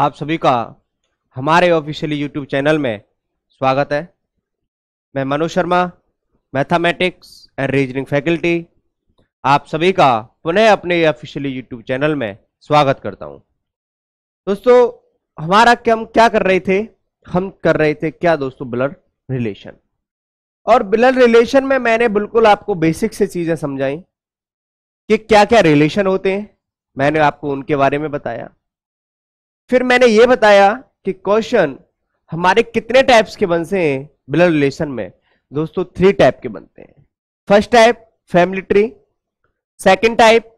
आप सभी का हमारे ऑफिशियली यूट्यूब चैनल में स्वागत है मैं Manoj Sharma mathematics and reasoning faculty आप सभी का पुनः अपने ऑफिशियली यूट्यूब चैनल में स्वागत करता हूं दोस्तों हमारा क्या हम क्या कर रहे थे हम कर रहे थे क्या दोस्तों ब्लर रिलेशन और ब्लर रिलेशन में मैंने बिल्कुल आपको बेसिक से चीजें समझाई कि क्या क्या रिलेशन होते हैं मैंने आपको उनके बारे में बताया फिर मैंने ये बताया कि क्वेश्चन हमारे कितने टाइप्स के बनते हैं ब्लड रिलेशन में दोस्तों थ्री टाइप के बनते हैं first type family tree second type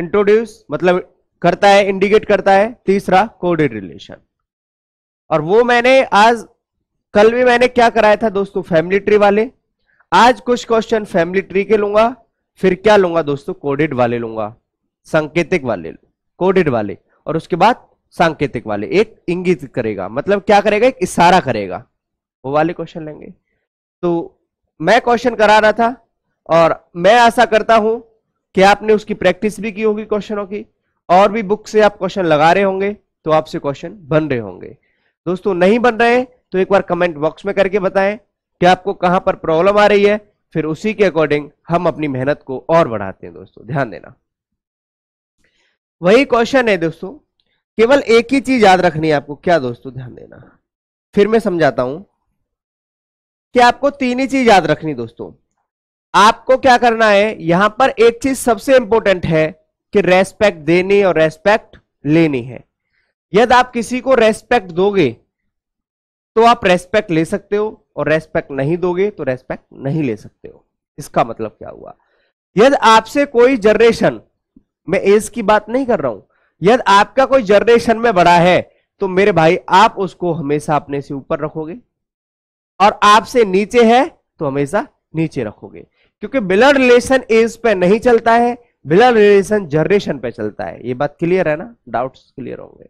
introduce मतलब करता है इंडिकेट करता है तीसरा कोडेड रिलेशन और वो मैंने आज कल भी मैंने क्या कराया था दोस्तों फैमिली ट्री वाले आज कुछ क्वेश्चन फैमिली ट्री के लूंगा फिर क्या लूंगा दोस्तों कोडेड वाले लूंगा संकेतिक वाले कोडेड वाले और उसके बाद सांकेतिक वाले एक इंगित करेगा मतलब क्या करेगा एक इशारा करेगा वो वाले क्वेश्चन लेंगे तो मैं क्वेश्चन करा रहा था और मैं आशा करता हूं कि आपने उसकी प्रैक्टिस भी की होगी क्वेश्चनों की और भी बुक से आप क्वेश्चन लगा रहे होंगे तो आपसे क्वेश्चन बन रहे होंगे दोस्तों नहीं बन रहे तो एक बार कमेंट बॉक्स में करके बताएं कि आपको कहां पर प्रॉब्लम आ रही है फिर उसी के अकॉर्डिंग हम अपनी मेहनत को और बढ़ाते हैं दोस्तों ध्यान देना वही क्वेश्चन है दोस्तों केवल एक ही चीज याद रखनी है आपको क्या दोस्तों ध्यान देना फिर मैं समझाता हूं कि आपको तीन ही चीज याद रखनी दोस्तों आपको क्या करना है यहां पर एक चीज सबसे इंपॉर्टेंट है कि रेस्पेक्ट देनी और रेस्पेक्ट लेनी है यदि आप किसी को रेस्पेक्ट दोगे तो आप रेस्पेक्ट ले सकते हो और रेस्पेक्ट नहीं दोगे तो रेस्पेक्ट नहीं ले सकते हो इसका मतलब क्या हुआ यदि आपसे कोई जनरेशन मैं एज की बात नहीं कर रहा हूं यदि आपका कोई जनरेशन में बड़ा है तो मेरे भाई आप उसको हमेशा अपने से ऊपर रखोगे और आपसे नीचे है तो हमेशा नीचे रखोगे क्योंकि ब्लड रिलेशन एज पे नहीं चलता है ब्लड रिलेशन जनरेशन पे चलता है ये बात क्लियर है ना डाउट्स क्लियर होंगे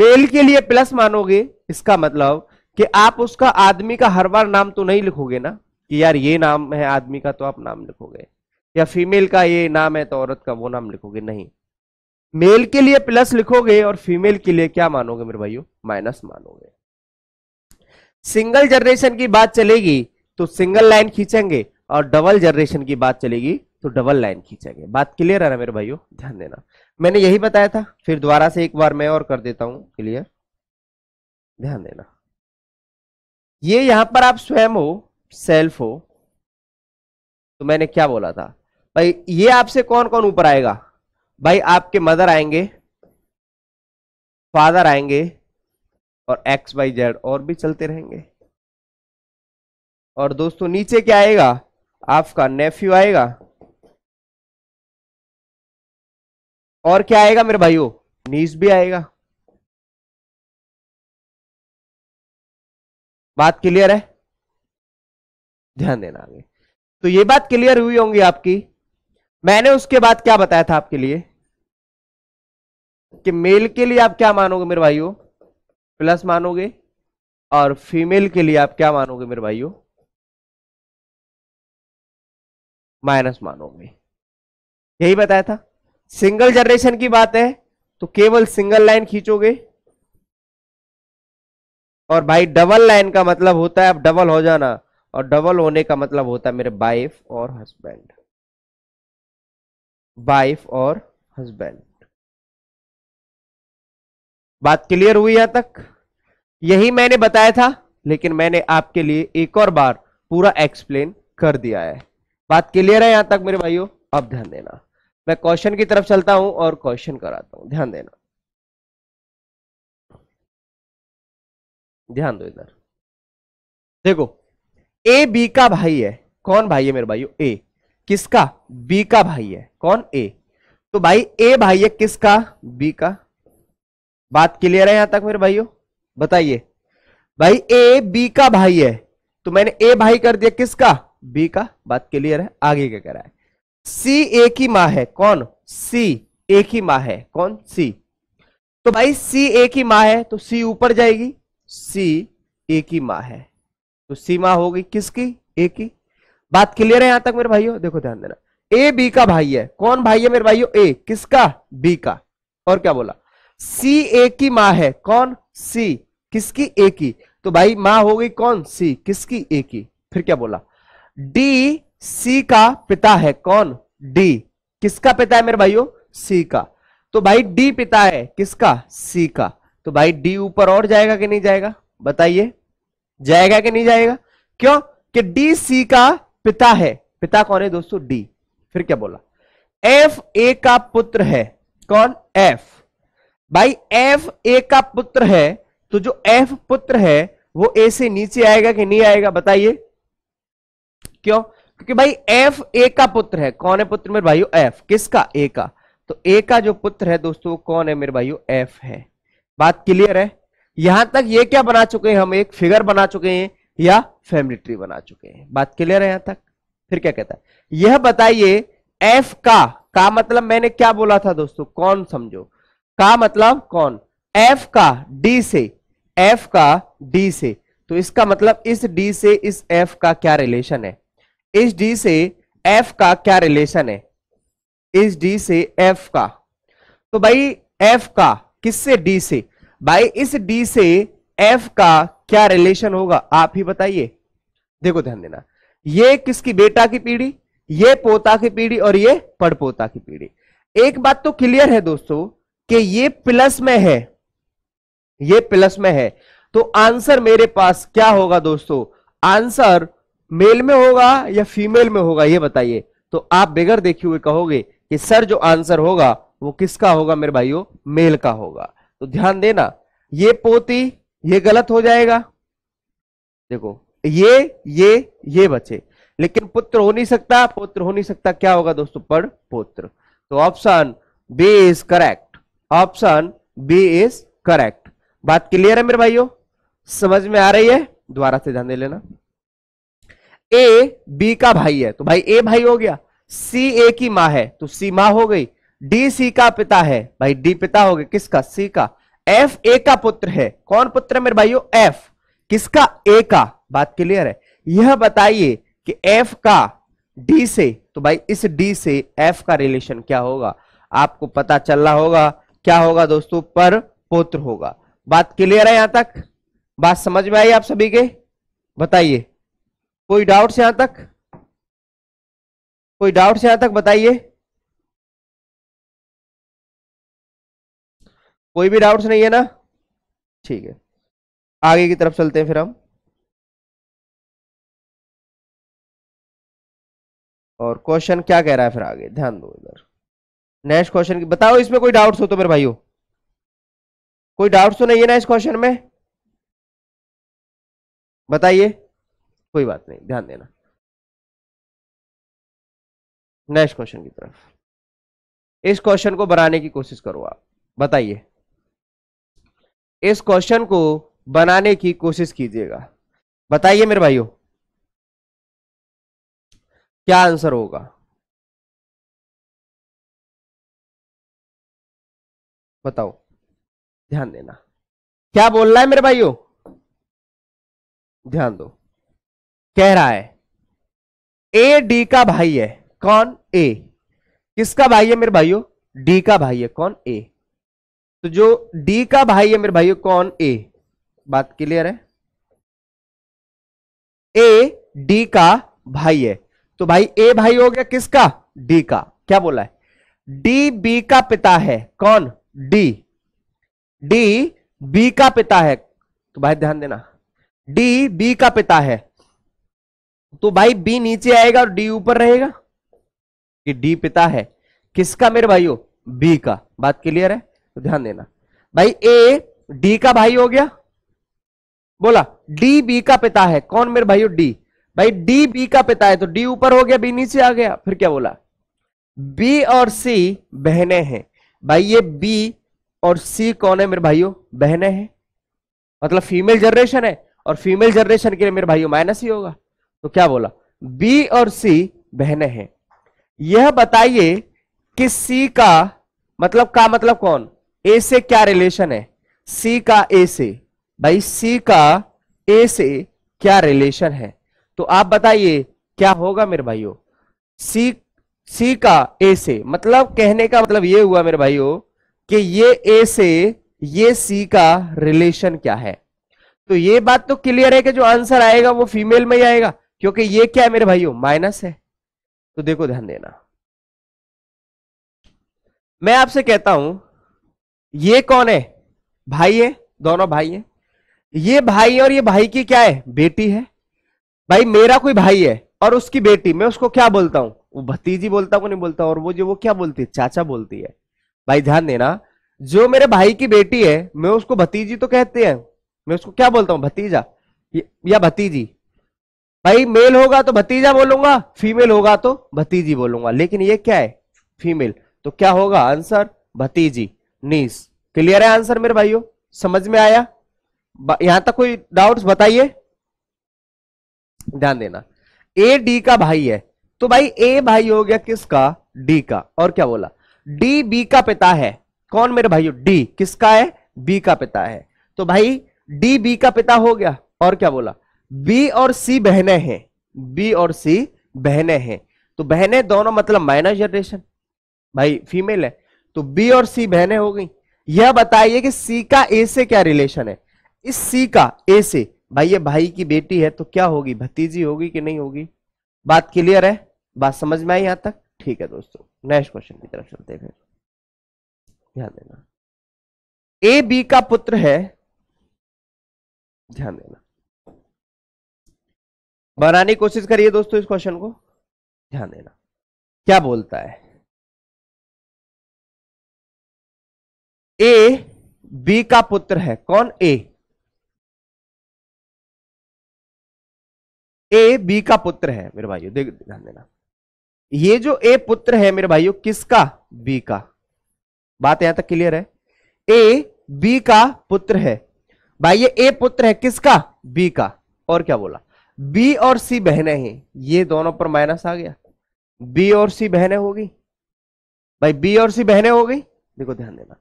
मेल के लिए प्लस मानोगे इसका मतलब कि आप उसका आदमी का हर बार नाम तो नहीं लिखोगे ना कि यार ये नाम है आदमी का तो आप नाम लिखोगे या फीमेल का ये नाम है तो औरत का वो नाम लिखोगे नहीं मेल के लिए प्लस लिखोगे और फीमेल के लिए क्या मानोगे मेरे भाइयों माइनस मानोगे सिंगल जनरेशन की बात चलेगी तो सिंगल लाइन खींचेंगे और डबल जनरेशन की बात चलेगी तो डबल लाइन खींचेंगे बात क्लियर है ना मेरे भाइयों ध्यान देना मैंने यही बताया था फिर दोबारा से एक बार मैं और कर देता हूं क्लियर ध्यान देना ये यहां पर आप स्वयं हो सेल्फ हो तो मैंने क्या बोला था भाई ये आपसे कौन कौन ऊपर आएगा भाई आपके मदर आएंगे फादर आएंगे और एक्स वाई जेड और भी चलते रहेंगे और दोस्तों नीचे क्या आएगा आपका नेफ्यू आएगा और क्या आएगा मेरे भाइयों नीस भी आएगा बात क्लियर है ध्यान देना आगे तो ये बात क्लियर हुई होंगी आपकी मैंने उसके बाद क्या बताया था आपके लिए कि मेल के लिए आप क्या मानोगे मेरे भाइयों प्लस मानोगे और फीमेल के लिए आप क्या मानोगे मेरे भाइयों माइनस मानोगे यही बताया था सिंगल जनरेशन की बात है तो केवल सिंगल लाइन खींचोगे और भाई डबल लाइन का मतलब होता है आप डबल हो जाना और डबल होने का मतलब होता है मेरे वाइफ और हस्बैंड वाइफ और हस्बैंड बात क्लियर हुई यहां तक यही मैंने बताया था लेकिन मैंने आपके लिए एक और बार पूरा एक्सप्लेन कर दिया है बात क्लियर है यहां तक मेरे भाइयों अब ध्यान देना मैं क्वेश्चन की तरफ चलता हूं और क्वेश्चन कराता हूं ध्यान देना ध्यान दो इधर देखो ए बी का भाई है कौन भाई है मेरे भाइयों ए किसका बी का भाई है कौन ए तो भाई ए भाई है किसका बी का बात क्लियर है यहां तक मेरे भाइयों बताइए भाई ए बी का भाई है तो मैंने ए भाई कर दिया किसका बी का बात क्लियर है आगे क्या करा है सी ए की माँ है कौन सी एक ही माँ है कौन सी तो भाई सी ए की माँ है तो सी ऊपर जाएगी सी ए की माँ है तो सी माँ होगी किसकी एक की बात क्लियर है यहां तक मेरे भाइयों देखो ध्यान देना ए बी का भाई है कौन भाई है मेरे भाइयों ए किसका बी का और क्या बोला सी ए की माँ है कौन सी किसकी ए की तो भाई माँ हो गई कौन सी किसकी ए की फिर क्या बोला डी सी का पिता है कौन डी किसका पिता है मेरे भाइयों सी का तो भाई डी पिता है किसका सी का तो भाई डी ऊपर और जाएगा कि नहीं जाएगा बताइए जाएगा कि नहीं जाएगा क्यों कि डी सी का पिता है पिता कौन है दोस्तों डी फिर क्या बोला एफ ए का पुत्र है कौन एफ भाई एफ ए का पुत्र है तो जो एफ पुत्र है वो ए से नीचे आएगा कि नहीं आएगा बताइए क्यों क्योंकि भाई एफ ए का पुत्र है कौन है पुत्र मेरे भाई एफ किसका ए का तो ए का जो पुत्र है दोस्तों कौन है मेरे भाई एफ है बात क्लियर है यहां तक ये क्या बना चुके हैं हम एक फिगर बना चुके हैं या फैमिली ट्री बना चुके हैं बात क्लियर है यहां तक फिर क्या कहता है यह बताइए एफ का का मतलब मैंने क्या बोला था दोस्तों कौन समझो का मतलब कौन एफ का डी से एफ का डी से तो इसका मतलब इस डी से इस एफ का क्या रिलेशन है इस डी से एफ का क्या रिलेशन है इस डी से एफ का तो भाई एफ का किससे डी से भाई इस डी से एफ का क्या रिलेशन होगा आप ही बताइए देखो ध्यान देना ये किसकी बेटा की पीढ़ी ये पोता की पीढ़ी और ये पड़पोता की पीढ़ी एक बात तो क्लियर है दोस्तों कि ये प्लस में है ये प्लस में है तो आंसर मेरे पास क्या होगा दोस्तों आंसर मेल में होगा या फीमेल में होगा ये बताइए तो आप बेगर देखे हुए कहोगे कि सर जो आंसर होगा वो किसका होगा मेरे भाइयों मेल का होगा तो ध्यान देना ये पोती ये गलत हो जाएगा देखो ये ये ये बचे लेकिन पुत्र हो नहीं सकता पुत्र हो नहीं सकता क्या होगा दोस्तों पर पुत्र तो option B is correct option B is correct बात क्लियर है मेरे भाइयों समझ में आ रही है दोबारा से ध्यान दे लेना ए बी का भाई है तो भाई ए भाई हो गया सी ए की माँ है तो सी माँ हो गई डी सी का पिता है भाई डी पिता हो गया किसका सी का एफ ए का पुत्र है कौन पुत्र है मेरे भाइयों एफ किसका ए का बात क्लियर है यह बताइए कि एफ का डी से तो भाई इस डी से एफ का रिलेशन क्या होगा आपको पता चल रहा होगा क्या होगा दोस्तों पर पुत्र होगा बात क्लियर है यहां तक बात समझ में आई आप सभी के बताइए कोई डाउट यहां तक कोई डाउट यहां तक बताइए कोई भी डाउट्स नहीं है ना ठीक है आगे की तरफ चलते हैं फिर हम और क्वेश्चन क्या कह रहा है फिर आगे ध्यान दो इधर नेक्स्ट क्वेश्चन की बताओ इसमें कोई डाउट्स हो तो मेरे भाइयों कोई डाउट्स तो नहीं है ना इस क्वेश्चन में बताइए कोई बात नहीं ध्यान देना नेक्स्ट क्वेश्चन की तरफ इस क्वेश्चन को बनाने की कोशिश करो आप बताइए इस क्वेश्चन को बनाने की कोशिश कीजिएगा बताइए मेरे भाइयों क्या आंसर होगा बताओ ध्यान देना क्या बोल रहा है मेरे भाइयों ध्यान दो कह रहा है ए डी का भाई है कौन ए किसका भाई है मेरे भाइयों डी का भाई है कौन ए तो जो डी का भाई है मेरे भाइयों कौन ए बात क्लियर है ए डी का भाई है तो भाई ए भाई हो गया किसका डी का क्या बोला है डी बी का पिता है कौन डी डी बी का पिता है तो भाई ध्यान देना डी बी का पिता है तो भाई बी नीचे आएगा और डी ऊपर रहेगा कि डी पिता है किसका मेरे भाइयों बी का बात क्लियर है तो ध्यान देना भाई ए डी का भाई हो गया बोला डी बी का पिता है कौन मेरे भाइयों डी भाई डी बी का पिता है तो डी ऊपर हो गया बी नीचे आ गया फिर क्या बोला बी और सी बहने हैं भाई ये बी और सी कौन है मेरे भाइयों बहने हैं मतलब फीमेल जनरेशन है और फीमेल जनरेशन के लिए मेरे भाइयों माइनस ही होगा तो क्या बोला बी और सी बहने हैं यह बताइए कि सी का मतलब का मतलब कौन ए से क्या रिलेशन है सी का ए से भाई सी का ए से क्या रिलेशन है तो आप बताइए क्या होगा मेरे भाइयों सी सी का ए से मतलब कहने का मतलब ये हुआ मेरे भाइयों कि ये ए से ये सी का रिलेशन क्या है तो ये बात तो क्लियर है कि जो आंसर आएगा वो फीमेल में ही आएगा क्योंकि ये क्या है मेरे भाइयों माइनस है तो देखो ध्यान देना मैं आपसे कहता हूं ये कौन है भाई है दोनों भाई है ये भाई और ये भाई की क्या है बेटी है भाई मेरा कोई भाई है और उसकी बेटी मैं उसको क्या बोलता हूं वो भतीजी बोलता को नहीं बोलता और वो जो वो क्या बोलती है चाचा बोलती है भाई ध्यान देना जो मेरे भाई की बेटी है मैं उसको भतीजी तो कहते हैं मैं उसको क्या बोलता हूँ भतीजा या भतीजी भाई मेल होगा तो भतीजा बोलूंगा फीमेल होगा तो भतीजी बोलूंगा लेकिन ये क्या है फीमेल तो क्या होगा आंसर भतीजी नीस क्लियर है आंसर मेरे भाइयों समझ में आया यहां तक कोई डाउट्स बताइए ध्यान देना ए डी का भाई है तो भाई ए भाई हो गया किसका डी का और क्या बोला डी बी का पिता है कौन मेरे भाई डी किसका है बी का पिता है तो भाई डी बी का पिता हो गया और क्या बोला बी और सी बहने हैं बी और सी बहने हैं तो बहने दोनों मतलब माइनर जनरेशन भाई फीमेल है तो बी और सी बहने हो गई यह बताइए कि सी का ए से क्या रिलेशन है इस सी का ए से भाई ये भाई की बेटी है तो क्या होगी भतीजी होगी कि नहीं होगी बात क्लियर है बात समझ में आई यहां तक ठीक है दोस्तों नेक्स्ट क्वेश्चन की तरफ चलते हैं फिर ध्यान देना ए बी का पुत्र है ध्यान देना बनाने की कोशिश करिए दोस्तों इस क्वेश्चन को ध्यान देना क्या बोलता है ए बी का पुत्र है कौन ए ए बी का पुत्र है मेरे भाइयों देख ध्यान देना ये जो ए पुत्र है मेरे भाइयों किसका बी का बात यहां तक क्लियर है ए बी का पुत्र है भाई ये ए पुत्र है किसका बी का और क्या बोला बी और सी बहने हैं ये दोनों पर माइनस आ गया बी और सी बहने होगी भाई बी और सी बहने हो गई देखो ध्यान देना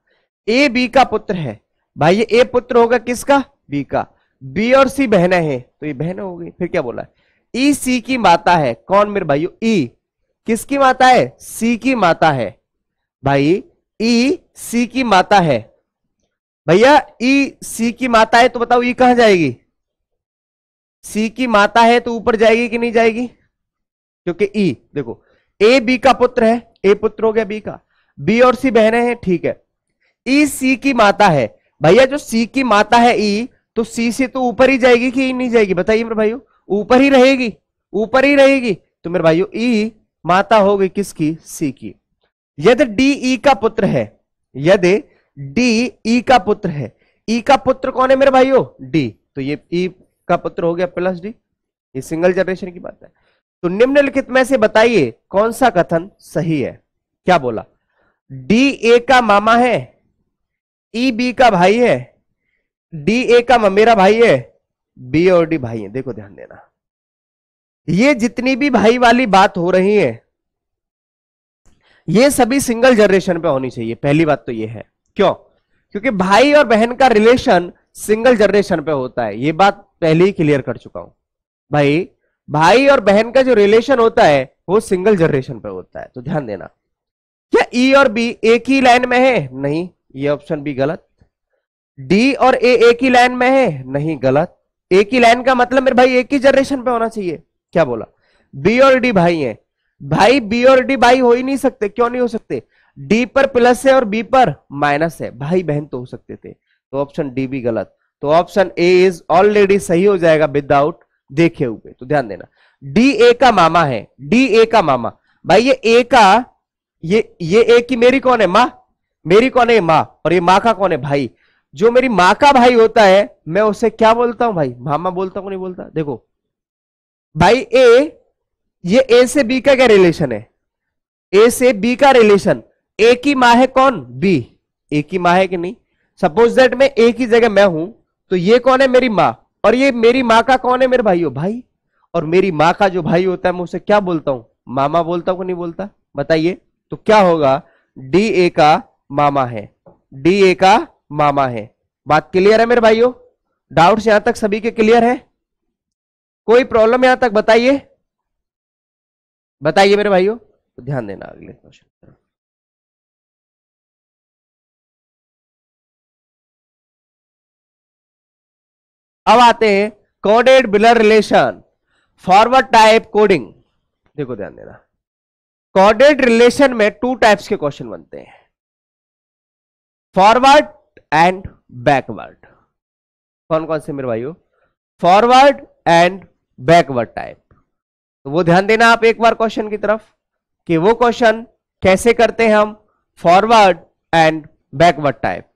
ए बी का पुत्र है भाई ये ए पुत्र होगा किसका बी का बी और सी बहने हैं तो ये बहने हो गई फिर क्या बोला ई e, सी की माता है कौन मेरे भाइयों ई e, किसकी माता है सी की माता है भाई ई सी की माता है भैया ई सी की माता है तो बताओ ई कहां जाएगी सी की माता है तो ऊपर जाएगी कि नहीं जाएगी क्योंकि ई देखो ए बी का पुत्र है ए पुत्र हो गया बी का बी और सी बहने हैं ठीक है ई सी की माता है भैया जो सी की माता है ई तो सी से तो ऊपर ही जाएगी कि ई नहीं जाएगी बताइए मेरे भाइयों ऊपर ही रहेगी ऊपर ही रहेगी तो मेरे भाइयों ई माता हो गई किसकी सी की यदि डी ई का पुत्र है यदि डी ई का पुत्र है ई का पुत्र कौन है मेरे भाइयों डी तो ये ई का पुत्र हो गया प्लस डी ये सिंगल जनरेशन की बात है तो निम्नलिखित में से बताइए कौन सा कथन सही है क्या बोला डी ए का मामा है ई बी का भाई है डी ए का मेरा भाई है बी और डी भाई है देखो ध्यान देना ये जितनी भी भाई वाली बात हो रही है ये सभी सिंगल जनरेशन पे होनी चाहिए पहली बात तो ये है क्यों क्योंकि भाई और बहन का रिलेशन सिंगल जनरेशन पे होता है ये बात पहले ही क्लियर कर चुका हूं भाई भाई और बहन का जो रिलेशन होता है वो सिंगल जनरेशन पे होता है तो ध्यान देना क्या ई e और बी एक ही लाइन में है नहीं ये ऑप्शन भी गलत डी और ए एक ही लाइन में है नहीं गलत एक ही लाइन का मतलब मेरे भाई एक ही जनरेशन पे होना चाहिए क्या बोला बी और डी भाई हैं भाई बी और डी भाई हो ही नहीं सकते क्यों नहीं हो सकते डी पर प्लस है और बी पर माइनस है भाई बहन तो हो सकते थे तो ऑप्शन डी भी गलत तो ऑप्शन ए इज ऑलरेडी सही हो जाएगा विदाउट देखे हुए तो ध्यान देना डी ए का मामा है डी ए का मामा भाई ये ए का ये ये ए की मेरी कौन है माँ मेरी कौन है माँ और ये माँ का कौन है भाई जो मेरी माँ का भाई होता है मैं उसे क्या बोलता हूं भाई मामा बोलता हूं नहीं बोलता देखो भाई ए ये ए से बी का क्या रिलेशन है ए से बी का रिलेशन ए की माँ है कौन बी ए की माँ है कि नहीं सपोज दैट मैं ए की जगह मैं हूं तो ये कौन है मेरी माँ और ये मेरी माँ का कौन है मेरे भाई हो भाई और मेरी माँ का जो भाई होता है मैं उसे क्या बोलता हूं मामा बोलता हूं कि नहीं बोलता बताइए तो क्या होगा डी ए का मामा है डी ए का मामा है बात क्लियर है मेरे भाइयों डाउट्स यहां तक सभी के क्लियर है कोई प्रॉब्लम यहां तक बताइए बताइए मेरे भाइयों तो ध्यान देना अगले क्वेश्चन अब आते हैं coded blood relation forward type coding देखो ध्यान देना कोडेड रिलेशन में टू टाइप्स के क्वेश्चन बनते हैं फॉरवर्ड एंड बैकवर्ड कौन कौन से मेरे भाइयों फॉरवर्ड एंड बैकवर्ड टाइप तो वो ध्यान देना आप एक बार क्वेश्चन की तरफ कि वो क्वेश्चन कैसे करते हैं हम फॉरवर्ड एंड बैकवर्ड टाइप